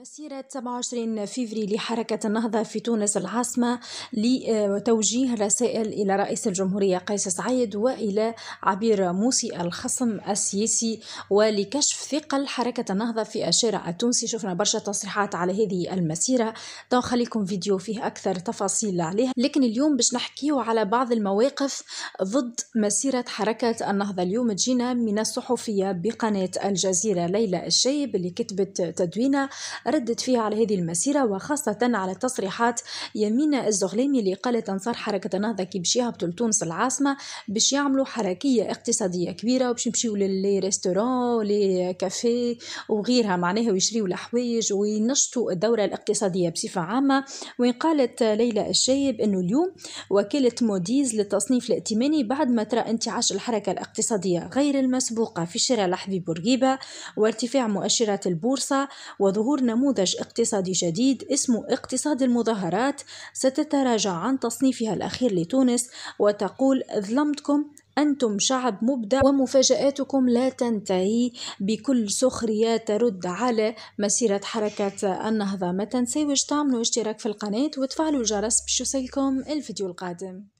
مسيرة 27 فيفري لحركة النهضة في تونس العاصمة لتوجيه رسائل إلى رئيس الجمهورية قيس سعيد وإلى عبير موسي الخصم السياسي ولكشف ثقل حركة النهضة في الشارع التونسي شفنا برشا تصريحات على هذه المسيرة تو خليكم فيديو فيه أكثر تفاصيل عليها لكن اليوم باش نحكيو على بعض المواقف ضد مسيرة حركة النهضة اليوم تجينا من الصحفية بقناة الجزيرة ليلى الشيب اللي كتبت تدوينة ردت فيها على هذه المسيرة وخاصة على تصريحات يمينة الزغلامي اللي قالت أنصار حركة النهضة كي باش يهبطوا لتونس العاصمة باش يعملوا حركية اقتصادية كبيرة وباش يمشيو للي ريستورون لي كافي وغيرها معناها ويشريوا الحوايج وينشطوا الدورة الاقتصادية بصفة عامة وين قالت ليلى الشايب أنه اليوم وكالة موديز للتصنيف الائتماني بعد ما ترى انتعاش الحركة الاقتصادية غير المسبوقة في شارع الحبيب بورقيبة وارتفاع مؤشرات البورصة وظهور نمو نموذج اقتصادي جديد اسمه اقتصاد المظاهرات ستتراجع عن تصنيفها الأخير لتونس وتقول ظلمتكم أنتم شعب مبدع ومفاجآتكم لا تنتهي بكل سخرية ترد على مسيرة حركة النهضة ما تنساوش تعملوا اشتراك في القناة وتفعلوا الجرس باش الفيديو القادم